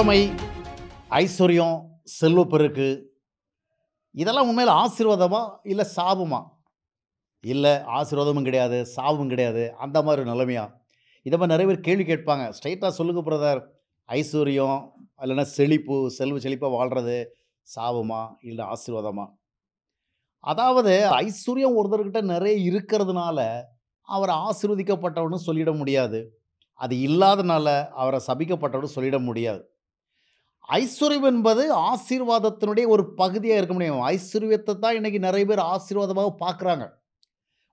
வளமை ஐஸ்வர்யம் செல்வப்பெருக்கு இதெல்லாம் உண்மையில் ஆசீர்வாதமா இல்லை சாபமா இல்லை ஆசீர்வாதமும் கிடையாது சாபமும் கிடையாது அந்த மாதிரி ஒரு நிலைமையா இதை மாதிரி நிறைய பேர் கேள்வி கேட்பாங்க ஸ்ட்ரைட்டாக சொல்லுங்க பிரதர் ஐஸ்வர்யம் இல்லைன்னா செழிப்பு செல்வ செழிப்பாக வாழ்கிறது சாபமா இல்லை ஆசீர்வாதமா அதாவது ஐஸ்வர்யம் ஒருத்தர்கிட்ட நிறைய இருக்கிறதுனால அவர் ஆசீர்வதிக்கப்பட்டவனு சொல்லிட முடியாது அது இல்லாதனால அவரை சபிக்கப்பட்டவனு சொல்லிட முடியாது ஐஸ்வர்யம் என்பது ஆசீர்வாதத்தினுடைய ஒரு பகுதியாக இருக்க முடியும் ஐஸ்வர்யத்தை தான் இன்றைக்கி நிறைய பேர் ஆசீர்வாதமாக பார்க்குறாங்க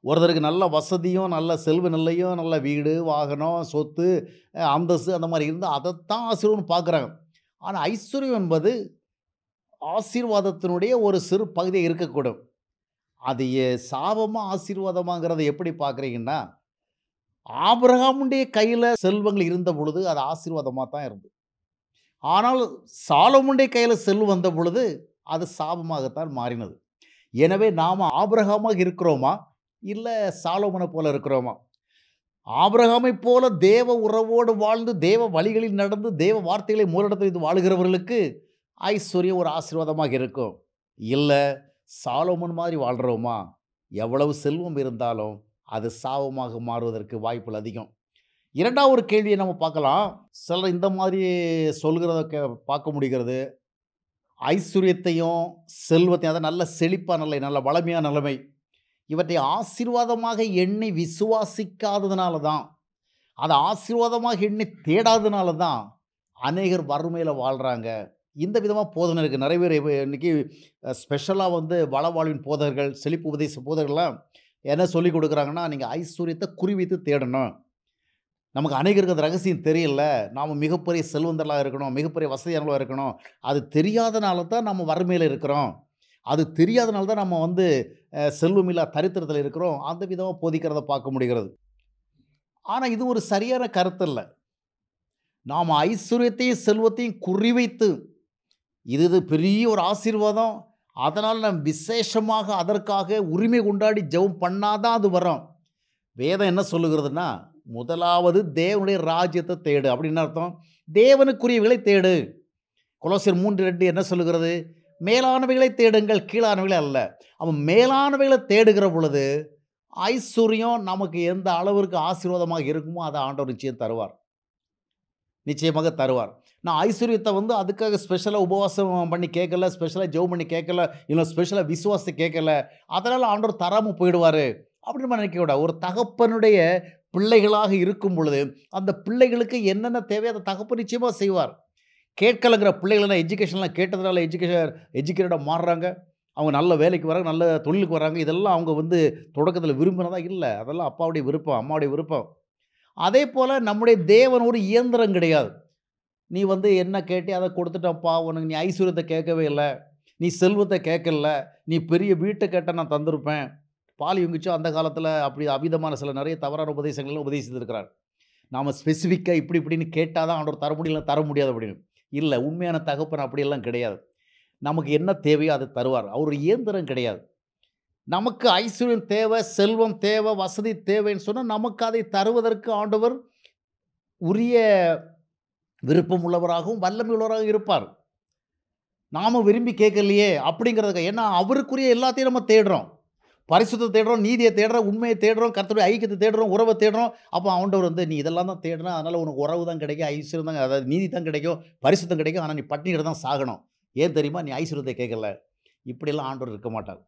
ஒருத்தருக்கு நல்ல வசதியும் நல்ல செல்வ நிலையும் நல்ல வீடு வாகனம் சொத்து அந்தஸ்து அந்த மாதிரி இருந்தால் அதைத்தான் ஆசீர்வம் பார்க்குறாங்க ஆனால் ஐஸ்வர்யம் என்பது ஆசீர்வாதத்தினுடைய ஒரு சிறு பகுதியாக இருக்கக்கூடும் அது சாபமாக ஆசீர்வாதமாங்கிறத எப்படி பார்க்குறீங்கன்னா ஆபிரகாமுடைய கையில் செல்வங்கள் இருந்த பொழுது அது ஆசீர்வாதமாக தான் இருந்தது ஆனால் சாலமுண்டை கையில் செல் வந்த பொழுது அது சாபமாகத்தான் மாறினது எனவே நாம் ஆபிரகாமாக இருக்கிறோமா இல்லை சாலோமனை போல இருக்கிறோமா ஆபிரகாமை போல தேவ உறவோடு வாழ்ந்து தேவ வழிகளில் நடந்து தேவ வார்த்தைகளை மூலிடத்தில் வாழுகிறவர்களுக்கு ஐஸ்வர்யம் ஒரு ஆசீர்வாதமாக இருக்கும் இல்லை சாலோமன் மாதிரி வாழ்கிறோமா எவ்வளவு செல்வம் இருந்தாலும் அது சாபமாக மாறுவதற்கு வாய்ப்புகள் அதிகம் இரண்டாவது ஒரு கேள்வியை நம்ம பார்க்கலாம் சிலர் இந்த மாதிரி சொல்கிறத கே பார்க்க முடிகிறது ஐஸ்வர்யத்தையும் செல்வத்தையும் அதாவது நல்ல செழிப்பான நிலை நல்ல வளமையான நிலைமை இவற்றை ஆசீர்வாதமாக எண்ணி விசுவாசிக்காததுனால தான் அதை ஆசீர்வாதமாக எண்ணி தேடாததுனால தான் அநேகர் வறுமையில் வாழ்கிறாங்க இந்த விதமாக போதனை இருக்குது நிறைய பேர் இன்றைக்கி ஸ்பெஷலாக வந்து வளவாழ்வின் போதர்கள் செழிப்பு உபதேச போதர்கள்லாம் என்ன சொல்லிக் கொடுக்குறாங்கன்னா நீங்கள் ஐஸ்வர்யத்தை குறிவைத்து தேடணும் நமக்கு அநேகருக்கு அந்த ரகசியம் தெரியல நாம் மிகப்பெரிய செல்வந்தர்களாக இருக்கணும் மிகப்பெரிய வசதியானவர்களாக இருக்கணும் அது தெரியாதனால தான் நம்ம வறுமையில் இருக்கிறோம் அது தெரியாதனால தான் நம்ம வந்து செல்வமில்லா தரித்திரத்தில் இருக்கிறோம் அந்த விதமாக போதிக்கிறத பார்க்க முடிகிறது ஆனால் இது ஒரு சரியான கருத்து இல்லை நாம் ஐஸ்வர்யத்தையும் செல்வத்தையும் குறிவைத்து இது இது பெரிய ஒரு ஆசீர்வாதம் அதனால் நம் விசேஷமாக அதற்காக உரிமை கொண்டாடி ஜெபம் பண்ணாதான் அது வரும் வேதம் என்ன சொல்லுகிறதுனா முதலாவது தேவனுடைய ராஜ்யத்தை தேடு அப்படின்னு அர்த்தம் தேவனுக்குரியவைகளை தேடு கொலோசியர் மூன்று ரெண்டு என்ன சொல்லுகிறது மேலானவைகளை தேடுங்கள் கீழானவைகளை அல்ல அவன் மேலானவைகளை தேடுகிற பொழுது ஐஸ்வர்யம் நமக்கு எந்த அளவிற்கு ஆசீர்வாதமாக இருக்குமோ அதை ஆண்டவர் நிச்சயம் தருவார் நிச்சயமாக தருவார் நான் ஐஸ்வர்யத்தை வந்து அதுக்காக ஸ்பெஷலாக உபவாசம் பண்ணி கேட்கல ஸ்பெஷலாக ஜெவ் பண்ணி கேட்கல இல்லை ஸ்பெஷலாக விசுவாசத்தை கேட்கல அதனால் ஆண்டவர் தராமல் போயிடுவார் அப்படின்னு நினைக்க ஒரு தகப்பனுடைய பிள்ளைகளாக இருக்கும் பொழுது அந்த பிள்ளைகளுக்கு என்னென்ன தேவையோ அதை தகப்பு நிச்சயமாக செய்வார் கேட்கலங்கிற பிள்ளைகள்னா எஜுகேஷன்லாம் கேட்டதுனால எஜுகேஷன் எஜுகேட்டடாக மாறுறாங்க அவங்க நல்ல வேலைக்கு வராங்க நல்ல தொழிலுக்கு வராங்க இதெல்லாம் அவங்க வந்து தொடக்கத்தில் விரும்பினதாக இல்லை அதெல்லாம் அப்பாவுடைய விருப்பம் அம்மாவுடைய விருப்பம் அதே போல் நம்முடைய தேவன் ஒரு இயந்திரம் கிடையாது நீ வந்து என்ன கேட்டே அதை கொடுத்துட்டப்பா உனக்கு நீ ஐஸ்வர்யத்தை கேட்கவே இல்லை நீ செல்வத்தை கேட்கல நீ பெரிய வீட்டை கேட்டால் நான் தந்திருப்பேன் பால் யுங்கிச்சோ அந்த காலத்தில் அப்படி அபிதமான சில நிறைய தவறான உபதேசங்கள்லாம் உபதேசித்திருக்கிறார் நாம் ஸ்பெசிஃபிக்காக இப்படி இப்படின்னு கேட்டால் தான் ஆண்டவர் தர முடியல தர முடியாது அப்படின்னு இல்லை உண்மையான தகப்பன் அப்படியெல்லாம் கிடையாது நமக்கு என்ன தேவையோ அதை தருவார் அவர் இயந்திரம் கிடையாது நமக்கு ஐஸ்வர்யம் தேவை செல்வம் தேவை வசதி தேவைன்னு சொன்னால் நமக்கு அதை தருவதற்கு ஆண்டவர் உரிய விருப்பம் உள்ளவராகவும் வல்லமை உள்ளவராகவும் இருப்பார் நாம் விரும்பி கேட்கலையே அப்படிங்கிறதுக்கு ஏன்னா அவருக்குரிய எல்லாத்தையும் நம்ம தேடுறோம் பரிசுத்தை தேடுறோம் நீதியை தேடுறோம் உண்மையை தேடுறோம் கருத்துடைய ஐக்கியத்தை தேடுறோம் உறவை தேடுறோம் அப்போ அவன்டவர் வந்து நீ இதெல்லாம் தான் தேடுனா அதனால் உனக்கு உறவு தான் கிடைக்கும் ஐஸ்வரம் தான் அதாவது நீதி தான் கிடைக்கும் பரிசுத்தம் கிடைக்கும் ஆனால் நீ பட்டினி தான் சாகணும் ஏன் தெரியுமா நீ ஐஸ்வரத்தை கேட்கல இப்படிலாம் ஆண்டவர் இருக்க மாட்டார்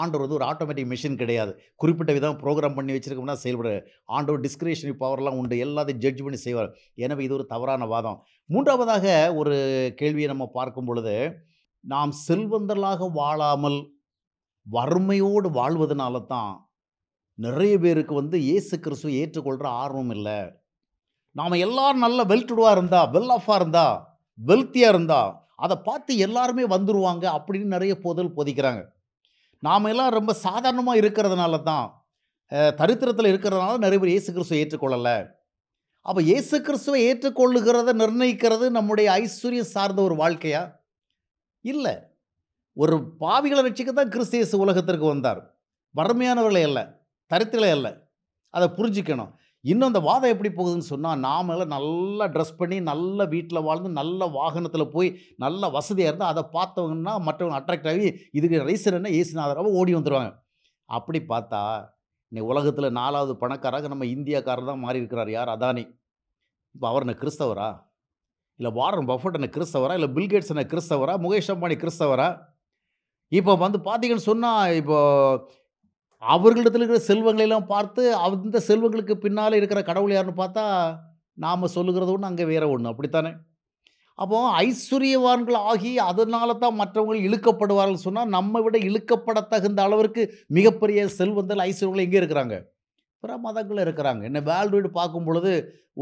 ஆண்டவர் வந்து ஒரு ஆட்டோமேட்டிக் மிஷின் கிடையாது குறிப்பிட்ட விதம் ப்ரோக்ராம் பண்ணி வச்சுருக்கோம்னா செயல்பட ஆண்டவர் டிஸ்கிரிப்ஷனரி பவர்லாம் உண்டு எல்லாத்தையும் ஜட்ஜ் பண்ணி செய்வார் எனவே இது ஒரு தவறான வாதம் மூன்றாவதாக ஒரு கேள்வியை நம்ம பார்க்கும் பொழுது நாம் செல்வந்தர்களாக வாழாமல் வறுமையோடு வாழ்வதனால தான் நிறைய பேருக்கு வந்து இயேசு கிறிஸ்துவ ஏற்றுக்கொள்கிற ஆர்வம் இல்லை நாம் எல்லோரும் நல்ல வெல்டுவாக இருந்தால் வெல் ஆஃபாக இருந்தால் வெல்த்தியாக இருந்தால் அதை பார்த்து எல்லாருமே வந்துடுவாங்க அப்படின்னு நிறைய போதல் போதிக்கிறாங்க நாம் எல்லாம் ரொம்ப சாதாரணமாக இருக்கிறதுனால தான் தரித்திரத்தில் இருக்கிறதுனால நிறைய பேர் இயேசு கிறிஸ்துவை ஏற்றுக்கொள்ளலை அப்போ இயேசு கிறிஸ்துவை ஏற்றுக்கொள்ளுகிறத நிர்ணயிக்கிறது நம்முடைய ஐஸ்வர்யம் சார்ந்த ஒரு வாழ்க்கையா இல்லை ஒரு பாவிகளை ரசிக்க தான் கிறிஸ்தியஸ் உலகத்திற்கு வந்தார் வறுமையானவர்களை அல்ல தரித்திரலை அல்ல அதை புரிஞ்சிக்கணும் இன்னும் அந்த வாதம் எப்படி போகுதுன்னு சொன்னால் நாமள நல்லா ட்ரெஸ் பண்ணி நல்ல வீட்டில் வாழ்ந்து நல்ல வாகனத்தில் போய் நல்ல வசதியாக இருந்தால் அதை பார்த்தவங்கன்னா மற்றவங்க அட்ராக்ட் ஆகி இதுக்கு ரைசர் என்ன ஏசுநாதராக ஓடி வந்துடுவாங்க அப்படி பார்த்தா இன்னைக்கு உலகத்தில் நாலாவது பணக்காராக நம்ம இந்தியாக்காரர் தான் மாறி இருக்கிறார் யார் அதானி இப்போ அவர் என்ன கிறிஸ்தவரா இல்லை வாரன் பஃபட் என்ன கிறிஸ்தவரா இல்லை பில்கேட்ஸ் என்ன கிறிஸ்தவரா முகேஷ் அம்பானி கிறிஸ்தவரா இப்போ வந்து பார்த்தீங்கன்னு சொன்னால் இப்போது அவர்களிடத்தில் இருக்கிற செல்வங்களெல்லாம் பார்த்து அந்த செல்வங்களுக்கு பின்னால் இருக்கிற கடவுள் யாருன்னு பார்த்தா நாம் சொல்லுகிறது ஒன்று அங்கே வேற ஒன்று அப்படித்தானே அப்போது ஐஸ்வர்யவான்கள் ஆகி அதனால தான் மற்றவங்க இழுக்கப்படுவார்கள் சொன்னால் நம்ம விட இழுக்கப்பட தகுந்த அளவிற்கு மிகப்பெரிய செல்வந்தல் ஐஸ்வர்யங்கள் எங்கே இருக்கிறாங்க பிற மதங்கள் இருக்கிறாங்க என்ன வேல்டு பார்க்கும் பொழுது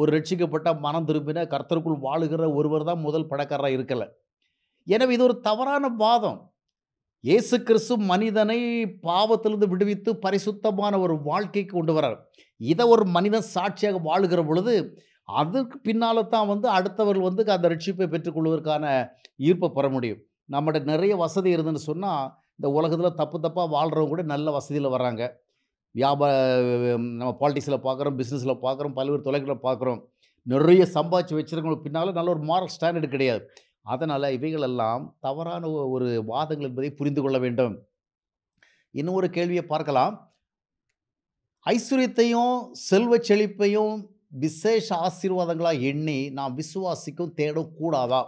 ஒரு ரட்சிக்கப்பட்ட மனம் திரும்பின கர்த்தருக்குள் வாழுகிற ஒருவர் தான் முதல் பணக்காரராக இருக்கலை எனவே இது ஒரு தவறான வாதம் இயேசு கிறிஸ்து மனிதனை பாவத்திலிருந்து விடுவித்து பரிசுத்தமான ஒரு வாழ்க்கைக்கு கொண்டு வரார் இதை ஒரு மனிதன் சாட்சியாக வாழுகிற பொழுது அதற்கு பின்னால் தான் வந்து அடுத்தவர்கள் வந்து அந்த ரட்சிப்பை பெற்றுக்கொள்வதற்கான ஈர்ப்பை பெற முடியும் நம்மகிட்ட நிறைய வசதி இருந்துன்னு சொன்னால் இந்த உலகத்தில் தப்பு தப்பாக வாழ்கிறவங்க கூட நல்ல வசதியில் வராங்க வியாபார நம்ம பாலிட்டிக்ஸில் பார்க்குறோம் பிஸ்னஸில் பார்க்குறோம் பல்வேறு தொலைகளில் பார்க்குறோம் நிறைய சம்பாதிச்சு வச்சுருக்கவங்களுக்கு பின்னால் நல்ல ஒரு மாரல் ஸ்டாண்டர்டு கிடையாது அதனால் இவைகளெல்லாம் தவறான ஒரு வாதங்கள் என்பதை புரிந்து கொள்ள வேண்டும் இன்னும் ஒரு கேள்வியை பார்க்கலாம் ஐஸ்வர்யத்தையும் செல்வ செழிப்பையும் விசேஷ ஆசீர்வாதங்களாக எண்ணி நாம் விசுவாசிக்கும் தேடும் கூடாதா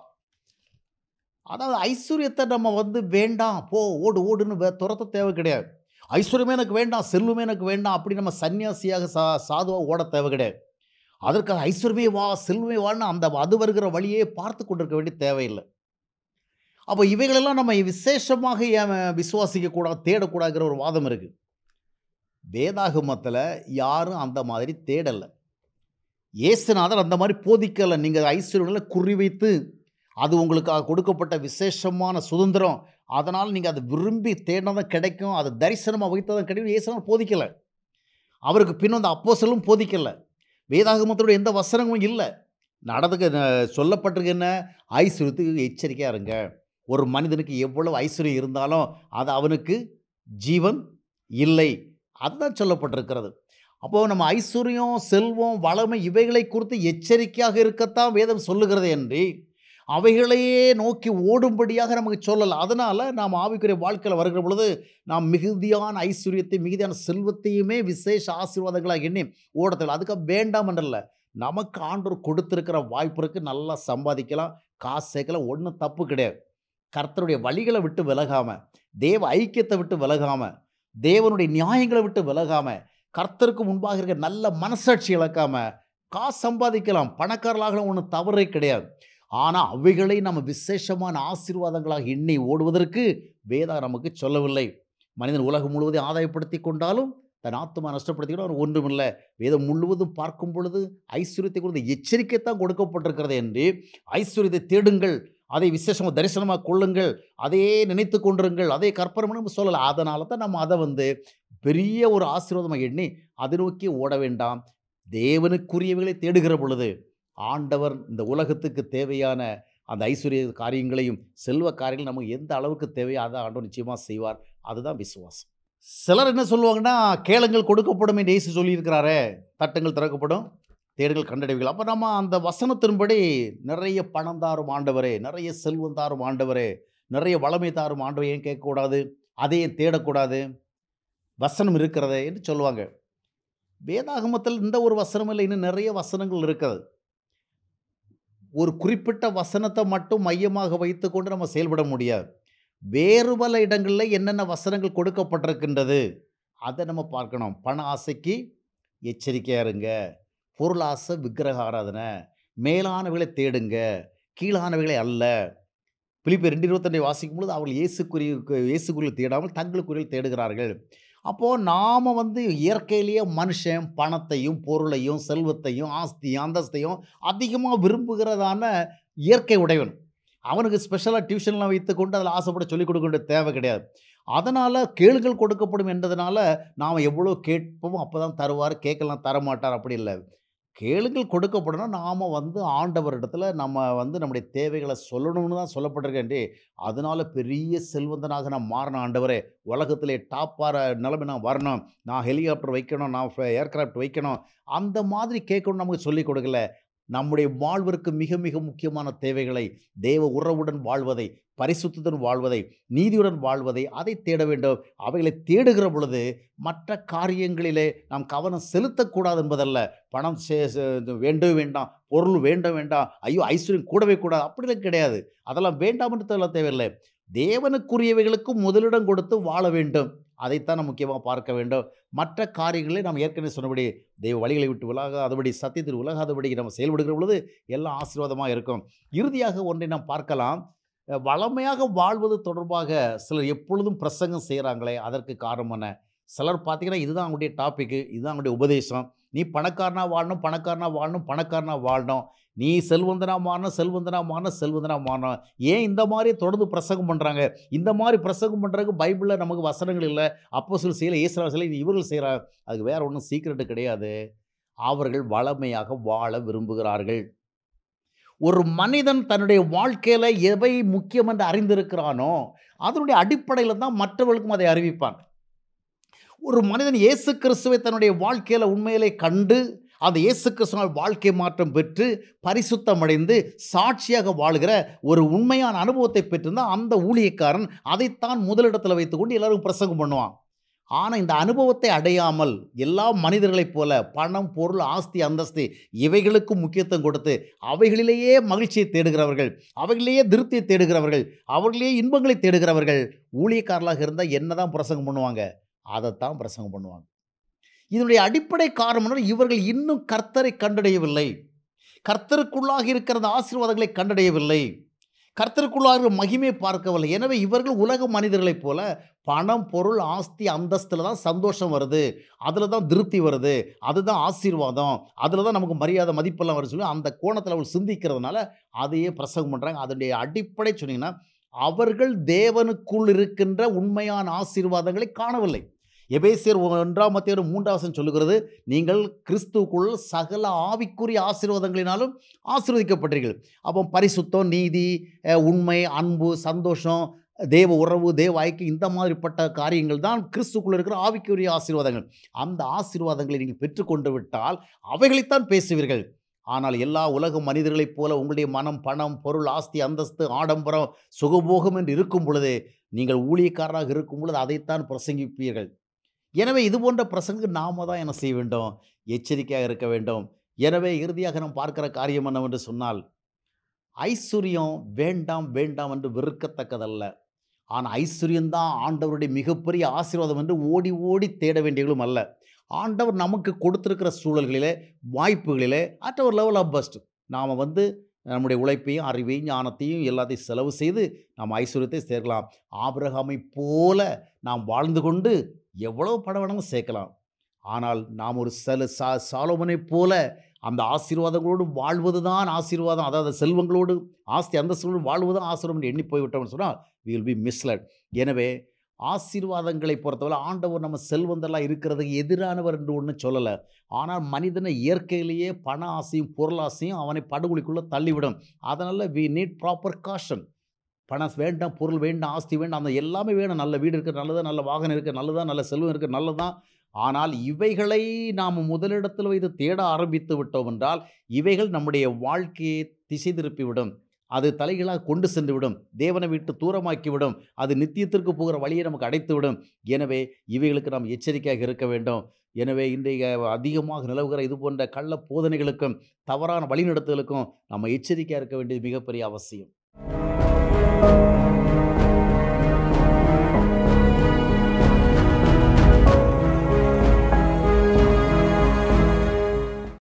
அதாவது ஐஸ்வர்யத்தை நம்ம வந்து வேண்டாம் போ ஓடு ஓடுன்னு துரத்த தேவை கிடையாது ஐஸ்வர்யமே எனக்கு வேண்டாம் செல்வமே எனக்கு வேண்டாம் அப்படி நம்ம சன்னியாசியாக சா சாதுவாக ஓட தேவை கிடையாது அதற்காக ஐஸ்வர்யமே வா செல்வமே வான்னு அந்த அது வருகிற வழியே பார்த்து கொண்டிருக்க வேண்டிய தேவையில்லை அப்போ இவைகளெல்லாம் நம்ம விசேஷமாக ஏன் விசுவாசிக்கக்கூடாது தேடக்கூடாதுங்கிற ஒரு வாதம் இருக்குது வேதாகமத்தில் யாரும் அந்த மாதிரி தேடலை ஏசுநாதர் அந்த மாதிரி போதிக்கலை நீங்கள் ஐஸ்வர்யில் குறிவைத்து அது உங்களுக்காக கொடுக்கப்பட்ட விசேஷமான சுதந்திரம் அதனால் நீங்கள் அதை விரும்பி தேடினதான் கிடைக்கும் அதை தரிசனமாக வைத்ததான் கிடைக்கும் ஏசுநாதர் போதிக்கலை அவருக்கு பின் வந்து அப்போ செல்லும் போதிக்கலை வேதாகமத்தோடு எந்த வசனமும் இல்லை நடந்துக்க சொல்லப்பட்டிருக்கு என்ன ஐஸ்வர்யத்துக்கு எச்சரிக்கையாக இருங்க ஒரு மனிதனுக்கு எவ்வளவு ஐஸ்வர்யம் இருந்தாலும் அது அவனுக்கு ஜீவன் இல்லை அதுதான் சொல்லப்பட்டிருக்கிறது அப்போது நம்ம ஐஸ்வர்யம் செல்வம் வளமை இவைகளை குறித்து எச்சரிக்கையாக இருக்கத்தான் வேதம் சொல்லுகிறது என்று அவைகளையே நோக்கி ஓடும்படியாக நமக்கு சொல்லலை அதனால் நாம் ஆவிக்குரிய வாழ்க்கையில் வருகிற பொழுது நாம் மிகுதியான ஐஸ்வர்யத்தை மிகுதியான செல்வத்தையுமே விசேஷ ஆசீர்வாதங்களாக எண்ணி ஓடத்தில் அதுக்காக வேண்டாம் என்றல்ல நமக்கு ஆண்டோர் கொடுத்துருக்கிற வாய்ப்பிற்கு நல்லா சம்பாதிக்கலாம் காசு சேர்க்கலாம் ஒன்றும் தப்பு கிடையாது கர்த்தருடைய வழிகளை விட்டு விலகாமல் தேவ ஐக்கியத்தை விட்டு விலகாமல் தேவனுடைய நியாயங்களை விட்டு விலகாமல் கர்த்தருக்கு முன்பாக இருக்க நல்ல மனசாட்சி இழக்காமல் காசு சம்பாதிக்கலாம் பணக்காரர்களாகலாம் ஒன்றும் தவறே கிடையாது ஆனால் அவைகளை நம்ம விசேஷமான ஆசீர்வாதங்களாக எண்ணி ஓடுவதற்கு வேதா நமக்கு சொல்லவில்லை மனிதன் உலகம் முழுவதும் ஆதாயப்படுத்தி கொண்டாலும் தன் ஆத்மா நஷ்டப்படுத்திக்கிட்டு ஒன்றும் இல்லை வேதம் முழுவதும் பார்க்கும் பொழுது ஐஸ்வர்யத்தை குறித்து எச்சரிக்கை தான் கொடுக்கப்பட்டிருக்கிறது என்று ஐஸ்வர்யத்தை தேடுங்கள் அதை விசேஷமாக தரிசனமாக கொள்ளுங்கள் அதையே நினைத்து கொண்டிருங்கள் அதே கற்பனை நம்ம சொல்லலை அதனால தான் நம்ம அதை வந்து பெரிய ஒரு ஆசீர்வாதமாக எண்ணி அதை நோக்கி ஓட வேண்டாம் தேவனுக்குரியவைகளை தேடுகிற பொழுது ஆண்டவர் இந்த உலகத்துக்கு தேவையான அந்த ஐஸ்வர்ய காரியங்களையும் செல்வ காரியங்களும் நமக்கு எந்த அளவுக்கு தேவையோ அதை ஆண்டவர் நிச்சயமாக செய்வார் அதுதான் விசுவாசம் சிலர் என்ன சொல்லுவாங்கன்னா கேளங்கள் கொடுக்கப்படும் என்று ஏசு சொல்லியிருக்கிறாரே தட்டங்கள் திறக்கப்படும் தேடுகள் கண்டடைவுகள் அப்போ நம்ம அந்த வசனத்தின்படி நிறைய பணம் தாரும் ஆண்டவரே நிறைய செல்வம் தாரும் ஆண்டவரே நிறைய வளமை தாரும் ஆண்டவர் ஏன் கேட்கக்கூடாது அதையும் தேடக்கூடாது வசனம் இருக்கிறதே என்று சொல்லுவாங்க வேதாகமத்தில் இந்த ஒரு வசனம் இல்லை இன்னும் நிறைய வசனங்கள் இருக்கிறது ஒரு குறிப்பிட்ட வசனத்தை மட்டும் மையமாக வைத்துக்கொண்டு நம்ம செயல்பட முடியாது வேறு பல இடங்களில் என்னென்ன வசனங்கள் கொடுக்கப்பட்டிருக்கின்றது அதை நம்ம பார்க்கணும் பண ஆசைக்கு எச்சரிக்கையாக இருங்க பொருள் ஆசை விக்கிரக ஆராதனை மேலானவைகளை தேடுங்க கீழானவைகளை அல்ல பிலிப்பை ரெண்டு இருபத்தஞ்சை வாசிக்கும் பொழுது அவர்கள் இயேசுக்குரிய இயேசுக்குரிய தேடாமல் தங்களுக்குரியில் தேடுகிறார்கள் அப்போது நாம் வந்து இயற்கையிலேயே மனுஷன் பணத்தையும் பொருளையும் செல்வத்தையும் ஆஸ்தியும் அந்தஸ்தையும் அதிகமாக விரும்புகிறதான இயற்கை உடையவன் அவனுக்கு ஸ்பெஷலாக டியூஷன்லாம் வைத்துக்கொண்டு அதில் ஆசைப்பட சொல்லிக் கொடுக்க வேண்டிய தேவை கிடையாது அதனால் கேள்கள் கொடுக்கப்படும் என்றதுனால நாம் எவ்வளோ கேட்போம் அப்போ தான் தருவார் கேட்கலாம் தரமாட்டார் அப்படி இல்லை கேளுங்கள் கொடுக்கப்படணும் நாம் வந்து ஆண்டவரிடத்தில் நம்ம வந்து நம்முடைய தேவைகளை சொல்லணும்னு தான் சொல்லப்பட்டிருக்கேன் அதனால் பெரிய செல்வந்தனாக நான் மாறணும் ஆண்டவரே உலகத்திலே டாப்பார நிலைமை நான் வரணும் நான் ஹெலிகாப்டர் வைக்கணும் நான் ஏர்க்ராஃப்ட் வைக்கணும் அந்த மாதிரி கேட்கணும்னு நமக்கு சொல்லிக் கொடுக்கல நம்முடைய வாழ்விற்கு மிக மிக முக்கியமான தேவைகளை தேவ உறவுடன் வாழ்வதை பரிசுத்துடன் வாழ்வதை நீதியுடன் வாழ்வதை அதை தேட வேண்டும் அவைகளை தேடுகிற பொழுது மற்ற காரியங்களிலே நாம் கவனம் செலுத்தக்கூடாது என்பதல்ல பணம் வேண்டும் வேண்டாம் பொருள் வேண்டும் வேண்டாம் ஐயோ ஐஸ்வர்யம் கூடவே கூடாது அப்படிலாம் கிடையாது அதெல்லாம் வேண்டாம் என்று தேவையில்லை தேவனுக்குரியவைகளுக்கும் முதலிடம் கொடுத்து வாழ வேண்டும் அதைத்தான் நம்ம முக்கியமாக பார்க்க வேண்டும் மற்ற காரியங்களை நாம் ஏற்கனவே சொன்னபடி தெய்வ வழிகளை விட்டு விலகாதபடி அதுபடி சத்தியத்தில் உலகாதபடி நம்ம செயல்படுகிற பொழுது எல்லாம் ஆசீர்வாதமாக இருக்கும் இறுதியாக ஒன்றை நாம் பார்க்கலாம் வளமையாக வாழ்வது தொடர்பாக சிலர் எப்பொழுதும் பிரசங்கம் செய்கிறாங்களே அதற்கு காரணம் சிலர் பார்த்திங்கன்னா இதுதான் அவங்களுடைய டாப்பிக்கு இதுதான் அவங்களுடைய உபதேசம் நீ பணக்காரனாக வாழணும் பணக்காரனாக வாழணும் பணக்காரனாக வாழணும் நீ செல்வந்தனமான செல்வந்தனமான செல்வந்தனமான ஏன் இந்த மாதிரி தொடர்ந்து பிரசங்கம் பண்ணுறாங்க இந்த மாதிரி பிரசங்கம் பண்ணுறதுக்கு பைபிளில் நமக்கு வசனங்கள் இல்லை அப்போ சில செய்யலை ஈஸ்வரா சிலை இவர்கள் செய்கிறாங்க அதுக்கு வேறு ஒன்றும் சீக்கிரட்டு கிடையாது அவர்கள் வளமையாக வாழ விரும்புகிறார்கள் ஒரு மனிதன் தன்னுடைய வாழ்க்கையில் எவை முக்கியம் என்று அறிந்திருக்கிறானோ அதனுடைய அடிப்படையில் தான் மற்றவர்களுக்கும் அதை அறிவிப்பான் ஒரு மனிதன் இயேசு கிறிஸ்துவை தன்னுடைய வாழ்க்கையில் உண்மையிலே கண்டு அந்த இயேசு கிறிஸ்துவால் வாழ்க்கை மாற்றம் பெற்று பரிசுத்தமடைந்து சாட்சியாக வாழ்கிற ஒரு உண்மையான அனுபவத்தை பெற்றிருந்தால் அந்த ஊழியக்காரன் அதைத்தான் முதலிடத்தில் வைத்துக்கொண்டு எல்லாரும் பிரசங்கம் பண்ணுவான் ஆனால் இந்த அனுபவத்தை அடையாமல் எல்லா மனிதர்களைப் போல பணம் பொருள் ஆஸ்தி அந்தஸ்து இவைகளுக்கும் முக்கியத்துவம் கொடுத்து அவைகளிலேயே மகிழ்ச்சியை தேடுகிறவர்கள் அவைகளிலேயே திருப்தியை தேடுகிறவர்கள் அவர்களிலேயே இன்பங்களை தேடுகிறவர்கள் ஊழியக்காரர்களாக இருந்தால் என்ன தான் பிரசங்கம் பண்ணுவாங்க அதைத்தான் பிரசங்கம் பண்ணுவாங்க இதனுடைய அடிப்படை காரணம் இவர்கள் இன்னும் கர்த்தரை கண்டடையவில்லை கர்த்தருக்குள்ளாக இருக்கிற ஆசீர்வாதங்களை கண்டடையவில்லை கர்த்தருக்குள்ளாக மகிமை பார்க்கவில்லை எனவே இவர்கள் உலக மனிதர்களைப் போல பணம் பொருள் ஆஸ்தி அந்தஸ்தில் தான் சந்தோஷம் வருது அதில் தான் திருப்தி வருது அதுதான் ஆசீர்வாதம் அதில் தான் நமக்கு மரியாதை மதிப்பெல்லாம் வருது சொல்லி அந்த கோணத்தில் அவள் சிந்திக்கிறதுனால அதையே பிரசங்கம் பண்ணுறாங்க அதனுடைய அடிப்படை சொன்னீங்கன்னா அவர்கள் தேவனுக்குள் இருக்கின்ற உண்மையான ஆசீர்வாதங்களை காணவில்லை எபேசியர் ஒன்றாம் மத்தியோட மூன்றாவசம் சொல்லுகிறது நீங்கள் கிறிஸ்துக்குள் சகல ஆவிக்குரிய ஆசீர்வாதங்களினாலும் ஆசீர்வதிக்கப்பட்டீர்கள் அப்போ பரிசுத்தம் நீதி உண்மை அன்பு சந்தோஷம் தேவ உறவு தேவ ஐக்கியம் இந்த மாதிரிப்பட்ட காரியங்கள் தான் கிறிஸ்துக்குள்ளே இருக்கிற ஆவிக்குரிய ஆசீர்வாதங்கள் அந்த ஆசீர்வாதங்களை நீங்கள் பெற்றுக்கொண்டு விட்டால் அவைகளைத்தான் பேசுவீர்கள் ஆனால் எல்லா உலக மனிதர்களைப் போல உங்களுடைய மனம் பணம் பொருள் ஆஸ்தி அந்தஸ்து ஆடம்பரம் சுகபோகம் என்று இருக்கும் பொழுது நீங்கள் ஊழியக்காரராக இருக்கும் பொழுது அதைத்தான் பிரசங்கிப்பீர்கள் எனவே இது போன்ற பிரசங்கு நாம தான் என்ன செய்ய வேண்டும் எச்சரிக்கையாக இருக்க வேண்டும் எனவே இறுதியாக நாம் பார்க்கிற காரியம் என்னவென்று சொன்னால் ஐஸ்வர்யம் வேண்டாம் வேண்டாம் என்று வெறுக்கத்தக்கதல்ல ஆனால் ஐஸ்வர்யம்தான் ஆண்டவருடைய மிகப்பெரிய ஆசீர்வாதம் என்று ஓடி ஓடி தேட வேண்டியவர்களும் அல்ல ஆண்டவர் நமக்கு கொடுத்துருக்கிற சூழல்களிலே வாய்ப்புகளிலே அட் ஒரு லெவல் ஆஃப் பெஸ்ட் நாம் வந்து நம்முடைய உழைப்பையும் அறிவையும் ஞானத்தையும் எல்லாத்தையும் செலவு செய்து நாம் ஐஸ்வர்யத்தை சேர்க்கலாம் ஆபிரகாமை போல நாம் வாழ்ந்து கொண்டு எவ்வளோ படம் வேணாலும் சேர்க்கலாம் ஆனால் நாம் ஒரு சில சா சாலோமனை போல அந்த ஆசீர்வாதங்களோடு வாழ்வது தான் ஆசீர்வாதம் அதாவது செல்வங்களோடு ஆஸ்தி அந்தஸ்துகளோடு வாழ்வது தான் ஆசீர்வம் எண்ணி போய்விட்டோம்னு சொன்னால் வி வில் பி மிஸ்லட் எனவே ஆசீர்வாதங்களை பொறுத்தவரை ஆண்டவர் நம்ம செல்வந்தெல்லாம் இருக்கிறதுக்கு எதிரானவர் என்று ஒன்று சொல்லலை ஆனால் மனிதனை இயற்கையிலேயே பண ஆசையும் பொருள் ஆசையும் அவனை படுகொலிக்குள்ளே தள்ளிவிடும் அதனால் வி நீட் ப்ராப்பர் காஷன் பணம் வேண்டாம் பொருள் வேண்டாம் ஆஸ்தி வேண்டாம் அந்த எல்லாமே வேணும் நல்ல வீடு இருக்குது நல்லதாக நல்ல வாகனம் இருக்குது நல்லதாக நல்ல செல்வம் இருக்குது நல்லதான் ஆனால் இவைகளை நாம் முதலிடத்தில் வைத்து தேட ஆரம்பித்து விட்டோம் என்றால் இவைகள் நம்முடைய வாழ்க்கையை திசை திருப்பிவிடும் அது தலைகளாக கொண்டு சென்று விடும் தேவனை விட்டு தூரமாக்கிவிடும் அது நித்தியத்திற்கு போகிற வழியை நமக்கு அடைத்துவிடும் எனவே இவைகளுக்கு நாம் எச்சரிக்கையாக இருக்க வேண்டும் எனவே இன்றைய அதிகமாக நிலவுகிற இது போன்ற கள்ள போதனைகளுக்கும் தவறான வழிநடத்துகளுக்கும் நம்ம எச்சரிக்கையாக இருக்க வேண்டியது மிகப்பெரிய அவசியம்